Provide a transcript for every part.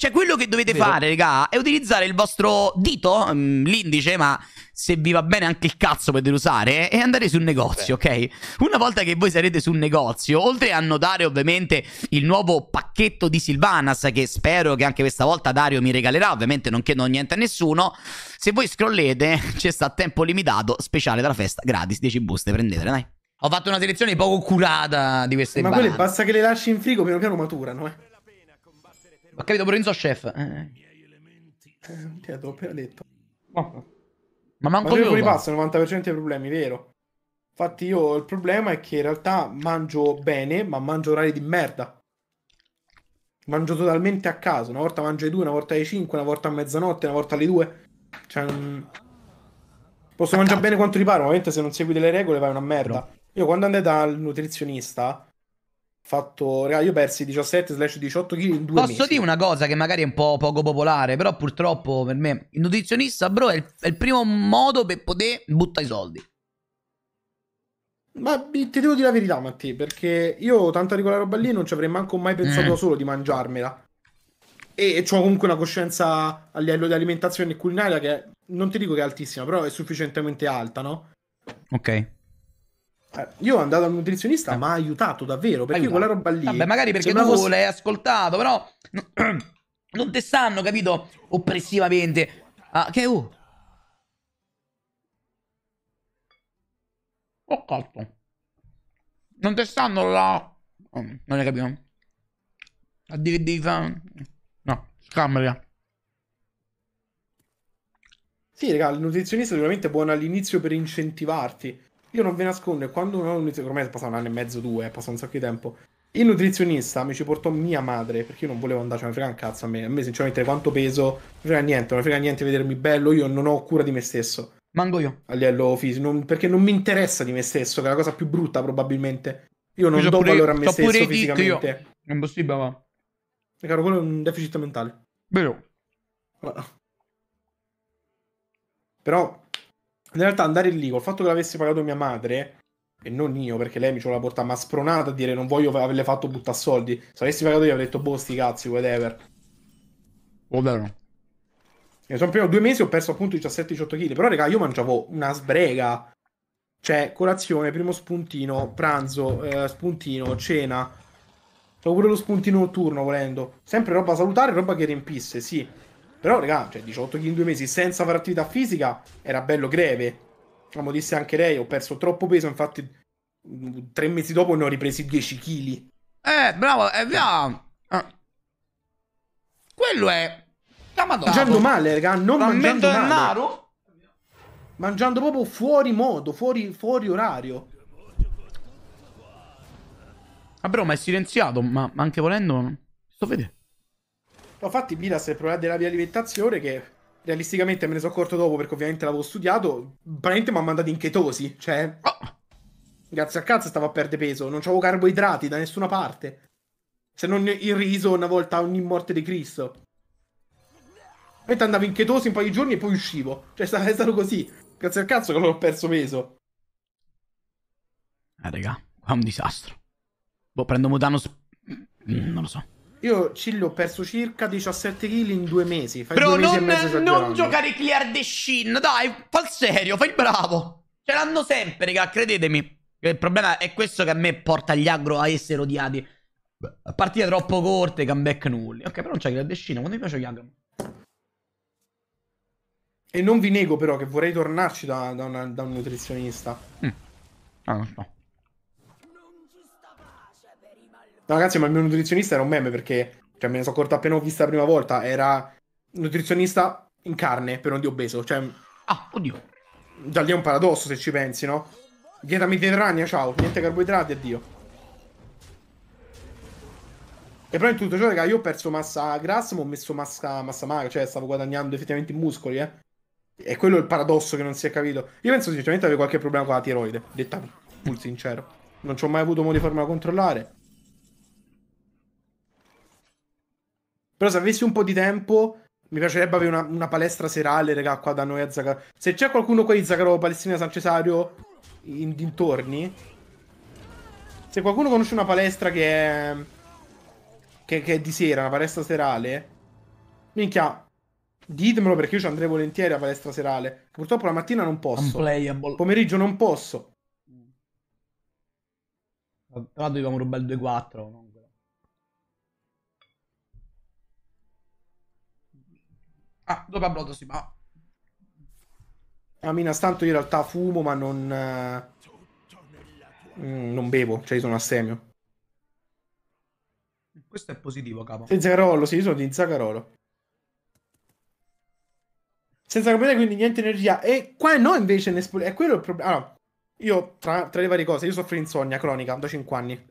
Cioè, quello che dovete Vero. fare, raga, è utilizzare il vostro dito, mm, l'indice, ma se vi va bene anche il cazzo potete usare, e andare sul negozio, Beh. ok? Una volta che voi sarete sul negozio, oltre a notare ovviamente il nuovo pacchetto di Silvanas, che spero che anche questa volta Dario mi regalerà, ovviamente non chiedo niente a nessuno, se voi scrollete c'è sta tempo limitato, speciale della festa, gratis, 10 buste, prendetele, dai. Ho fatto una selezione poco curata di queste Ma banane. Ma quelle basta che le lasci in frigo, piano piano maturano, eh. Ho capito Lorenzo Chef. Eh. eh ti ho appena detto. Oh. Ma manco Ma io ripassa il 90% dei problemi, vero? Infatti io il problema è che in realtà mangio bene, ma mangio orari di merda. Mangio totalmente a caso, una volta mangio alle 2, una volta ai 5, una volta a mezzanotte, una volta alle 2. Cioè, non... Posso mangiare bene quanto riparo, ma ovviamente se non segui delle regole vai una merda. No. Io quando andai dal nutrizionista fatto, raga, io persi 17-18 slash kg in due Posso mesi. dire una cosa che magari è un po' poco popolare, però purtroppo per me il nutrizionista, bro, è il, è il primo modo per poter buttare i soldi. Ma ti devo dire la verità, Matti, perché io tanta di quella roba lì non ci avrei manco mai pensato mm. solo di mangiarmela. E, e ho comunque una coscienza a livello di alimentazione e culinaria che non ti dico che è altissima, però è sufficientemente alta, no? Ok. Eh, io sono andato al nutrizionista, eh. ma ha aiutato davvero perché aiutato. quella roba lì. Vabbè, magari perché tu fosse... l'hai ascoltato, però non te stanno, capito? Oppressivamente. Ah, che uh. Oh cazzo. Non te stanno la. Oh, non hai capito? A dire che devi fare. No, scambia. Sì, raga, il nutrizionista è sicuramente buono all'inizio per incentivarti. Io non vi nascondo, quando ormai è passato un anno e mezzo, due, è passato un sacco di tempo. Il nutrizionista mi ci portò mia madre perché io non volevo andarci, non frega un cazzo a me. A me, sinceramente, quanto peso, non frega niente, non frega niente vedermi bello. Io non ho cura di me stesso. Mango io. A livello fisico, non, perché non mi interessa di me stesso, che è la cosa più brutta, probabilmente. Io non do pure, valore a me stesso fisicamente. Io. È impossibile, ma. E caro, quello è un deficit mentale. Vero. Però in realtà andare lì col fatto che l'avessi pagato mia madre e non io perché lei mi ce voleva portare ma spronata a dire non voglio averle fatto buttare soldi se avessi pagato io avrei detto boh sti cazzi whatever ovvero e eh, sono prima due mesi ho perso appunto 17-18 kg però raga io mangiavo una sbrega cioè colazione primo spuntino pranzo eh, spuntino cena Stavo pure lo spuntino notturno volendo sempre roba salutare roba che riempisse sì però, raga, cioè 18 kg in due mesi senza fare attività fisica era bello greve. Come disse anche lei, ho perso troppo peso, infatti mm, tre mesi dopo ne ho ripresi 10 kg. Eh, bravo, è eh, vero. Eh. Ah. Quello è... Mangiando male, raga, non Rammento mangiando male. Mangiando proprio fuori modo, fuori, fuori orario. Ah, ah, ma è silenziato, ma anche volendo... Sto vedendo. No, infatti Bilas è il problema della mia alimentazione che realisticamente me ne sono accorto dopo perché ovviamente l'avevo studiato, praticamente mi ha mandato in chetosi, cioè... Oh. Grazie al cazzo stavo a perdere peso, non avevo carboidrati da nessuna parte. Se non il riso una volta ogni morte di Cristo. Mentre andavo in chetosi un paio di giorni e poi uscivo. Cioè è stato così. Grazie al cazzo che non ho perso peso. Eh raga, qua è un disastro. Boh, prendo Mutano... Mm, non lo so. Io, Cillo, ho perso circa 17 kg in due mesi. Fai Bro, due non, mesi non giocare Clear the Shin. Dai, fa il serio, fai il bravo. Ce l'hanno sempre, raga, credetemi. Il problema è questo che a me porta gli agro a essere odiati. A troppo corte, comeback nulli. Ok, però non c'è Clear the Shin. Quando mi piace gli agro. E non vi nego, però, che vorrei tornarci da, da, una, da un nutrizionista. Mm. Ah, non so. No, ragazzi, ma il mio nutrizionista era un meme perché, cioè, me ne sono accorto appena ho vista la prima volta. Era nutrizionista in carne, per non di obeso. Cioè, ah, oddio. Già lì è un paradosso se ci pensi, no? Dieta mediterranea, ciao. Niente carboidrati, addio. E però in tutto ciò, raga, io ho perso massa grassa, ma ho messo massa, massa magra, cioè stavo guadagnando effettivamente in muscoli, eh. E quello è il paradosso che non si è capito. Io penso sinceramente avevo qualche problema con la tiroide, detta pur sincero. Non ci ho mai avuto modo di farmela controllare. Però se avessi un po' di tempo, mi piacerebbe avere una, una palestra serale, raga, qua da noi a Zagaro. Se c'è qualcuno qua di Zagaro Palestina, San Cesario, in dintorni, se qualcuno conosce una palestra che è... Che, che è di sera, una palestra serale, minchia, ditemelo perché io ci andrei volentieri a palestra serale. Purtroppo la mattina non posso. Unplayable. Pomeriggio non posso. Però dovevamo rubare il 2-4. No? Ah, dopo approdo si va. Ah, Mina, stanto io in realtà fumo, ma non... Eh, mm, non bevo, cioè io sono astemio. Questo è positivo, capo. Senza carolo, sì, sono di Zaccarolo. Senza capire quindi niente energia. E qua no, invece, è quello il problema. Allora, io, tra, tra, le varie cose, io soffro di insonnia cronica da 5 anni.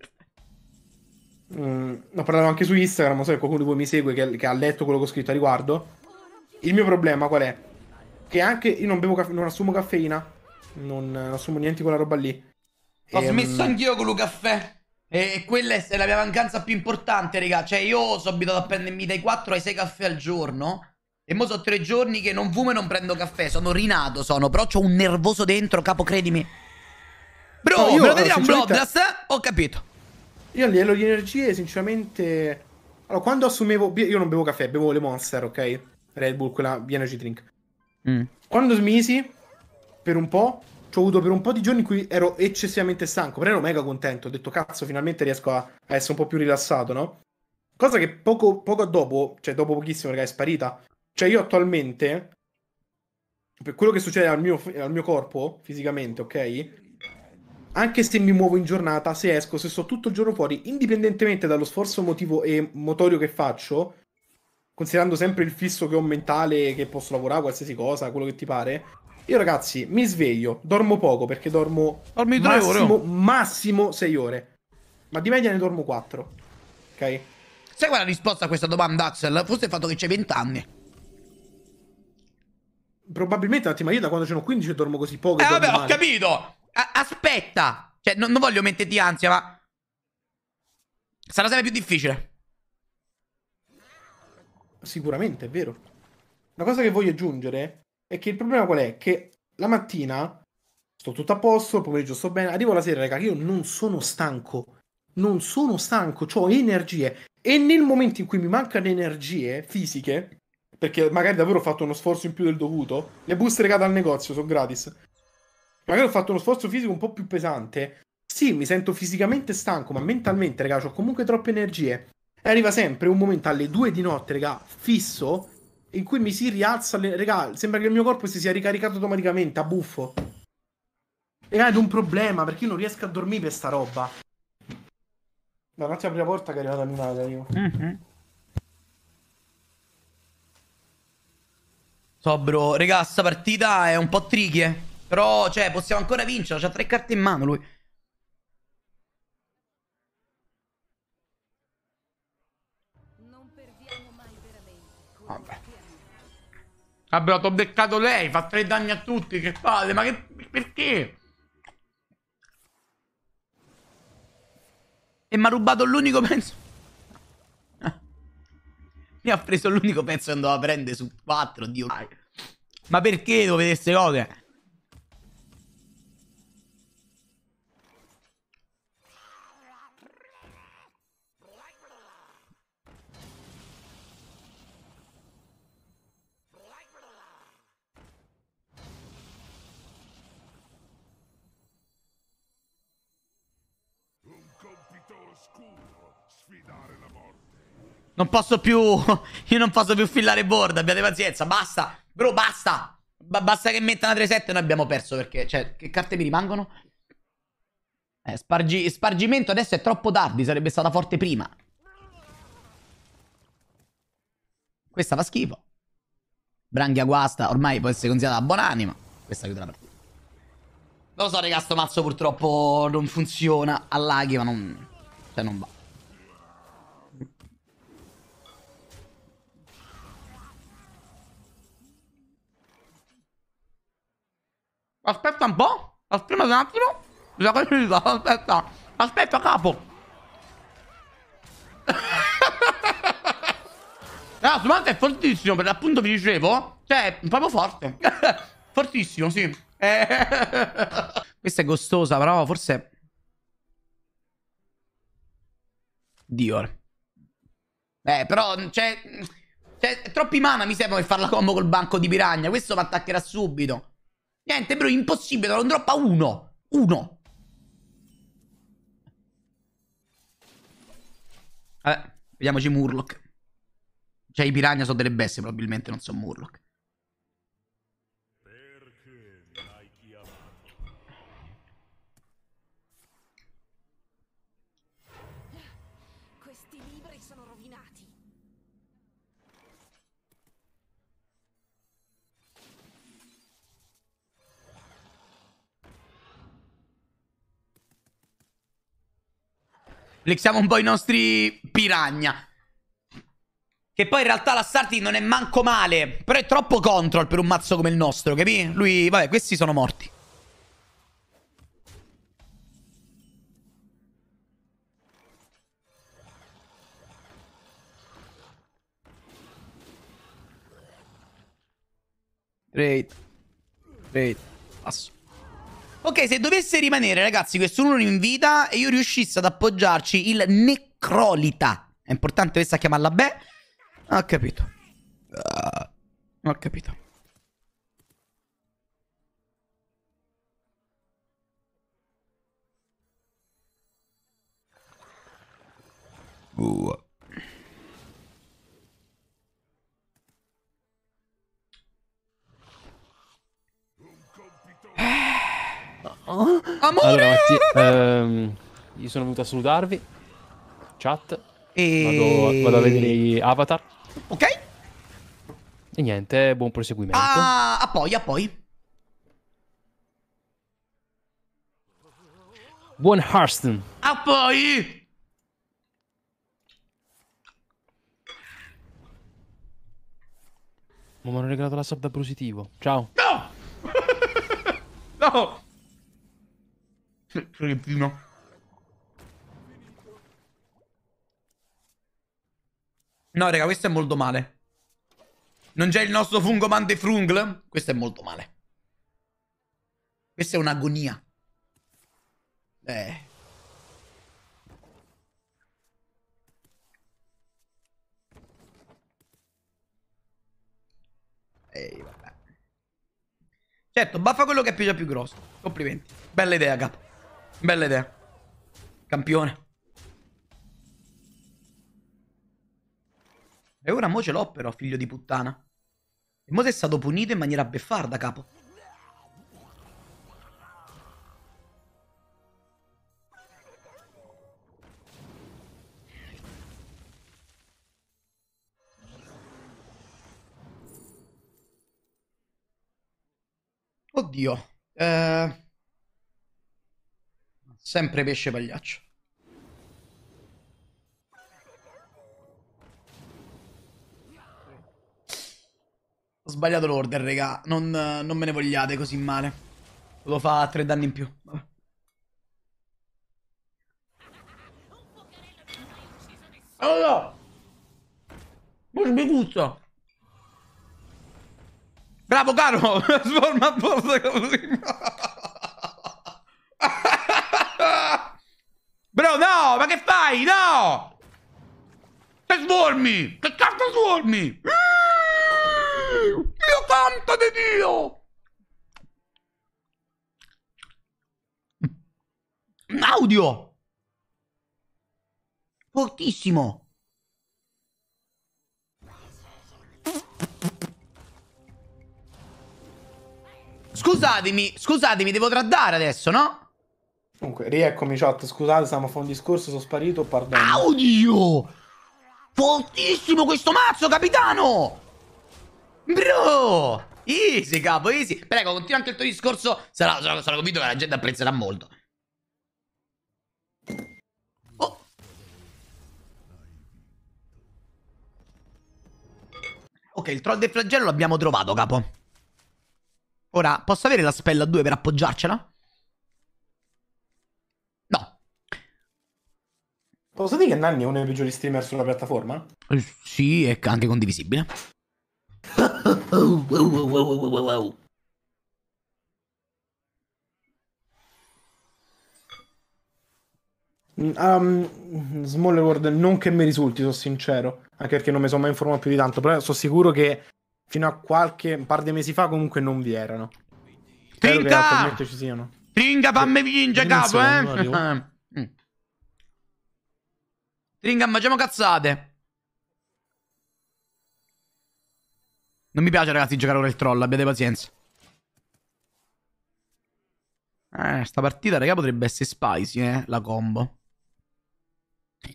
Mm, ho parlato anche su Instagram, so se qualcuno di voi mi segue che, che ha letto quello che ho scritto a riguardo. Il mio problema qual è? Che anche io non, caff- non assumo caffeina, non, non, assumo niente quella roba lì. Ho e, ehm, smesso um... anch'io con lo caffè. E quella è la mia mancanza più importante, raga. Cioè, io sono abituato a prendermi dai 4 ai 6 caffè al giorno. E mo sono tre giorni che non fumo e non prendo caffè. Sono rinato, sono. Però ho un nervoso dentro, capo, credimi. Bro, no, io, me lo vedi un Bloodlust? Eh? Ho capito. Io a livello di energie, sinceramente... Allora, quando assumevo... Io non bevo caffè, bevo le Monster, ok? Red Bull, quella di Energy Drink. Mm. Quando smisi, per un po', ci ho avuto per un po' di giorni in cui ero eccessivamente stanco, però ero mega contento. Ho detto, cazzo, finalmente riesco a, a essere un po' più rilassato, no? Cosa che poco, poco dopo, cioè dopo pochissimo, raga, è sparita. Cioè io attualmente, per quello che succede al mio, al mio corpo, fisicamente, ok? Anche se mi muovo in giornata, se esco, se sto tutto il giorno fuori, indipendentemente dallo sforzo emotivo e motorio che faccio, considerando sempre il fisso che ho mentale, che posso lavorare, qualsiasi cosa, quello che ti pare, io ragazzi mi sveglio, dormo poco perché dormo Dormi massimo, oh. massimo 6 ore, ma di media ne dormo 4, ok? Sai qual è la risposta a questa domanda, Axel? Forse il fatto che c'hai 20 anni. Probabilmente, attimo, io da quando sono 15 dormo così poco. Eh, vabbè, male. ho capito! A- aspetta! Cioè, no, non voglio metterti ansia, ma... Sarà sempre più difficile sicuramente è vero. La cosa che voglio aggiungere è che il problema qual è? Che la mattina sto tutto a posto, il pomeriggio sto bene, arrivo la sera, raga, io non sono stanco. Non sono stanco, ho energie. E nel momento in cui mi mancano energie fisiche, perché magari davvero ho fatto uno sforzo in più del dovuto, le buste regate al negozio sono gratis. Magari ho fatto uno sforzo fisico un po' più pesante. Sì, mi sento fisicamente stanco, ma mentalmente, ragazzi, ho comunque troppe energie. E arriva sempre un momento alle 2 di notte, raga, fisso, in cui mi si rialza, le... raga, sembra che il mio corpo si sia ricaricato automaticamente, a buffo. E è un problema, perché io non riesco a dormire per sta roba. Ma non c'è la prima porta che è arrivata mia madre, io. Mm-hmm. So, bro, raga, sta partita è un po' tricky, eh. Però, cioè, possiamo ancora vincere, c'ha tre carte in mano lui. Vabbè, ho beccato lei, fa tre danni a tutti, che palle, ma che... perché? E mi ha rubato l'unico pezzo... mi ha preso l'unico pezzo che andava a prendere su quattro, Dio... Ma perché dovete queste cose? Non posso più... Io non posso più fillare board, abbiate pazienza, basta. Bro, basta. B basta che metta una 3-7 noi abbiamo perso perché... Cioè, che carte mi rimangono? Eh, spargi spargimento adesso è troppo tardi, sarebbe stata forte prima. Questa fa schifo. Branchia guasta, ormai può essere considerata buonanima. Questa chiude la partita. Non lo so, raga, sto mazzo purtroppo non funziona. Allaghi, ma non... Cioè, non va. Aspetta un po'. Aspetta un attimo. aspetta. Aspetta, capo. no, ah, Sumante è fortissimo, per l'appunto vi dicevo. Cioè, proprio forte. Fortissimo, sì. Questa è costosa, però forse... Dior. Eh, però, cioè... Cioè, troppi mana mi servono per fare la combo col banco di piragna. Questo mi attaccherà subito. Niente, bro, impossibile, non droppa uno. Uno. Vabbè, vediamoci Murloc. Cioè, i piranha sono delle bestie, probabilmente, non sono Murloc. Flexiamo un po' i nostri piragna. Che poi in realtà la Sarti non è manco male. Però è troppo control per un mazzo come il nostro, capi? Lui, vabbè, questi sono morti. Great. Great. Passo. Ok, se dovesse rimanere, ragazzi, questo numero in vita e io riuscissi ad appoggiarci il necrolita. È importante questa chiamarla Beh. Ah, ho capito. Uh, ho capito. Uh. Oh, amore! Allora, ehm, io sono venuto a salutarvi. Chat. E... Vado, vado a vedere gli avatar. Ok. E niente, buon proseguimento. Ah, a poi, a poi. Buon Hurston. A poi! Ma mi hanno regalato la sub da positivo. Ciao. No! no! Filippino. No, raga, questo è molto male. Non c'è il nostro fungo mante frungl? Questo è molto male. Questa è un'agonia. Eh. Ehi, vabbè. Certo, baffa quello che è più già più grosso. Complimenti. Bella idea, capo. Bella idea. Campione. E ora mo ce l'ho però, figlio di puttana. E mo sei stato punito in maniera beffarda, capo. Oddio. Eh... Sempre pesce pagliaccio. Ho sbagliato l'order, raga. Non, non, me ne vogliate così male. Lo fa tre danni in più. Vabbè. Oh no! Ma Bravo caro! Sforma a posto così! Bro, no! Ma che fai? No! Che svormi! Che cazzo svormi? Mio mm, santo di Dio! Un audio! Fortissimo! Scusatemi, scusatemi, devo traddare adesso, no? Comunque, rieccomi chat, scusate, stiamo a fare un discorso, sono sparito, pardon. Audio! Fortissimo questo mazzo, capitano! Bro! Easy, capo, easy. Prego, continua anche il tuo discorso, sarà, sarà, sarà convinto che la gente apprezzerà molto. Oh. Ok, il troll del flagello l'abbiamo trovato, capo. Ora, posso avere la spella 2 per appoggiarcela? Posso dire che Nanni è uno dei peggiori streamer sulla piattaforma? Eh, sì, è anche condivisibile. Um, Small World non che mi risulti, sono sincero, anche perché non mi sono mai informato più di tanto, però sono sicuro che fino a qualche un par di mesi fa comunque non vi erano. Trinca! Spero fammi vincere, capo, eh! Tringham, facciamo cazzate. Non mi piace, ragazzi, giocare ora il troll. Abbiate pazienza. Eh, sta partita, raga, potrebbe essere spicy, eh, la combo.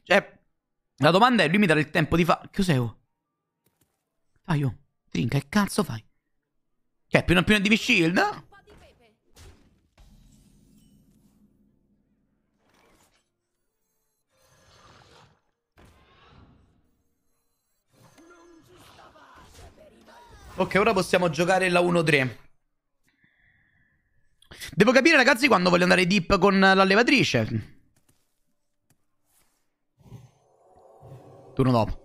Cioè, la domanda è, lui mi darà il tempo di fare... Che cos'è, oh? Fai, oh. Trinca, che cazzo fai? Cioè, più non più di shield, no? Ok, ora possiamo giocare la 1-3. Devo capire, ragazzi, quando voglio andare deep con l'allevatrice. Turno dopo.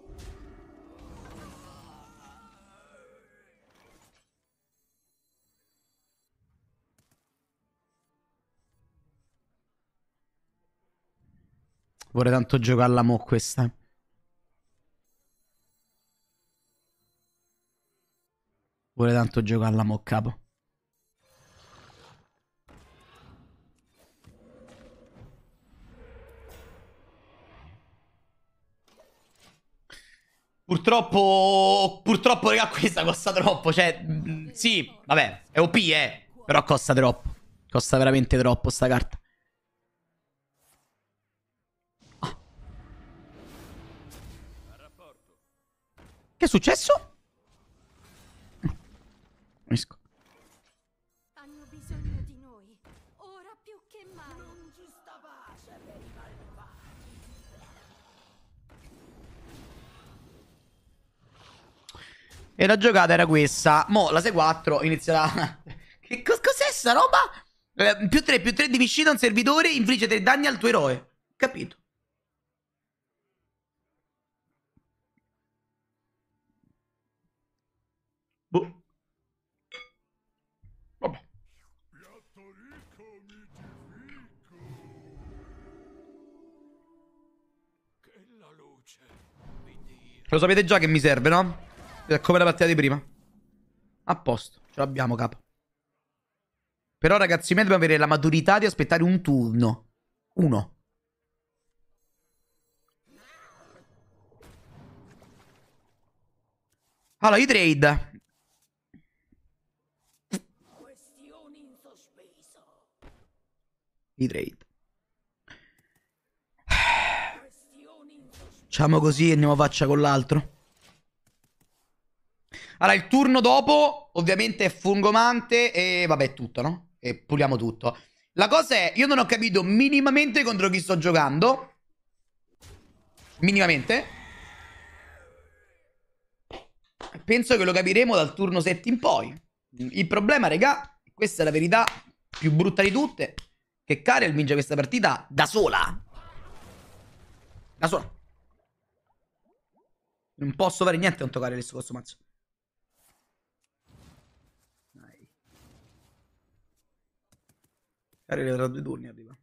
Vorrei tanto giocarla mo questa. Vuole tanto giocare alla moccapo. Purtroppo, purtroppo, raga, questa costa troppo. Cioè, mm, sì, vabbè, è OP, eh. Però costa troppo. Costa veramente troppo sta carta. Ah. Che è successo? Esco. Hanno bisogno di noi, ora più che mai. Non ci sta pace per i malvagi. E la giocata era questa. Mo' la 6-4 inizierà... che cos'è sta roba? Eh, più 3, più 3 di viscita a un servitore, infligge 3 danni al tuo eroe. Capito? Lo sapete già che mi serve, no? È come la partita di prima. A posto, ce l'abbiamo, capo. Però, ragazzi, me dobbiamo avere la maturità di aspettare un turno. Uno. Allora, i trade. I trade. Facciamo così e andiamo faccia con l'altro. Allora, il turno dopo, ovviamente, è fungomante e vabbè, è tutto, no? E puliamo tutto. La cosa è, io non ho capito minimamente contro chi sto giocando. Minimamente. Penso che lo capiremo dal turno 7 in poi. Il problema, regà, questa è la verità più brutta di tutte, che Karel vince questa partita da sola. Da sola. Non posso fare niente a non toccare adesso questo mazzo. Dai. Arriva tra due turni arriva.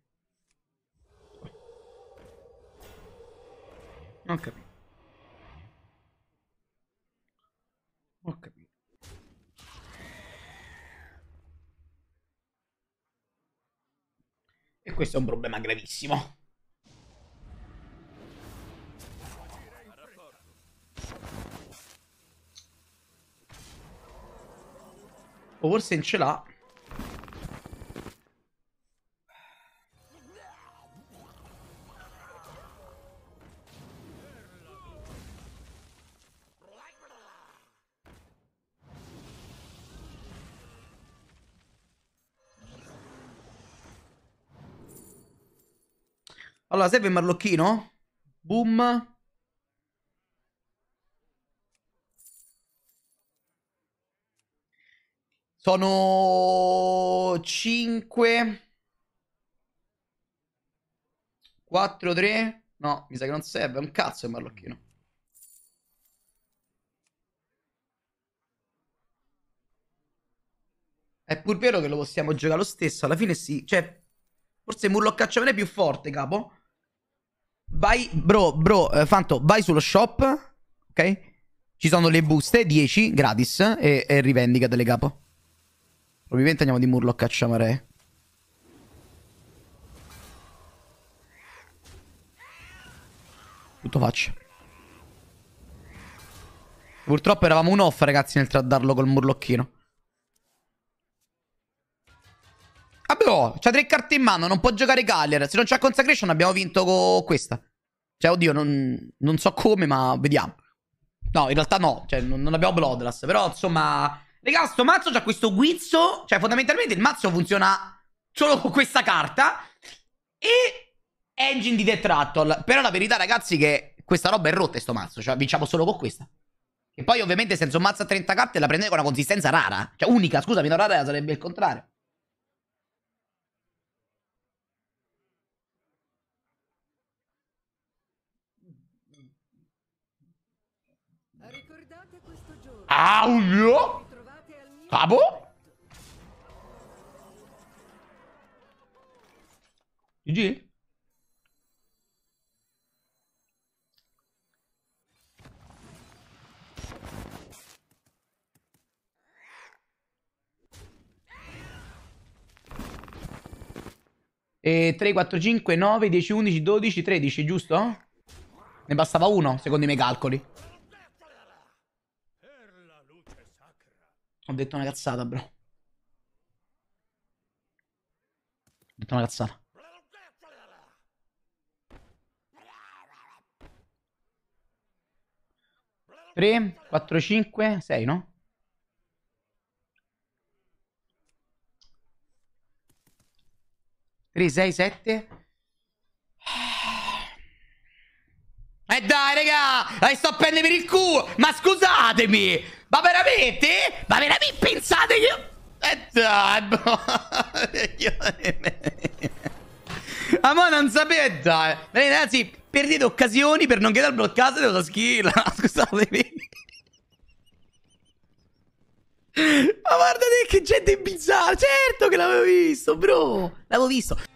Non capito. Ho capito. E questo è un problema gravissimo. O in ce l'ha. Allora, serve il marlocchino? Boom. Sono 5. 4, 3. No, mi sa che non serve. Un cazzo il marlocchino. È pur vero che lo possiamo giocare lo stesso. Alla fine sì. Cioè, forse Murloc Cacciavene è più forte, capo. Vai, bro, bro, eh, Fanto, vai sullo shop. Ok? Ci sono le buste, 10, gratis. E, e delle capo. Probabilmente andiamo di Murloc a Ciamare. Tutto faccio. Purtroppo eravamo un off, ragazzi, nel traddarlo col murlocchino. Vabbè, oh, c'ha tre carte in mano, non può giocare Galler. Se non c'ha Consecration abbiamo vinto con questa. Cioè, oddio, non, non so come, ma vediamo. No, in realtà no, cioè non, non abbiamo Bloodlust, però insomma... Raga, sto mazzo c'ha questo guizzo. Cioè, fondamentalmente il mazzo funziona solo con questa carta. E engine di Death Rattle. Però la verità, ragazzi, è che questa roba è rotta, sto mazzo. Cioè, vinciamo solo con questa. E poi, ovviamente, senza un mazzo a 30 carte la prendete con una consistenza rara. Cioè, unica, scusami, non rara sarebbe il contrario. Ricordate questo giorno. Audio! Fabo? GG? E 3, 4, 5, 9, 10, 11, 12, 13, giusto? Ne bastava uno, secondo i miei calcoli. detto una cazzata, bro. Ho detto una cazzata. Tre, quattro, cinque, sei, no? Tre, sei, sette... E eh, dai, raga, eh, sto a prendere per il culo. Ma scusatemi. Ma veramente? Ma veramente pensate che io... Eh dai, bro. Boh. Ah, ma non sapete, dai. Bene, ragazzi, perdete occasioni per non che dal bloccato della skill. Scusatemi. Ma guardate che gente bizzarra. Certo che l'avevo visto, bro. L'avevo visto.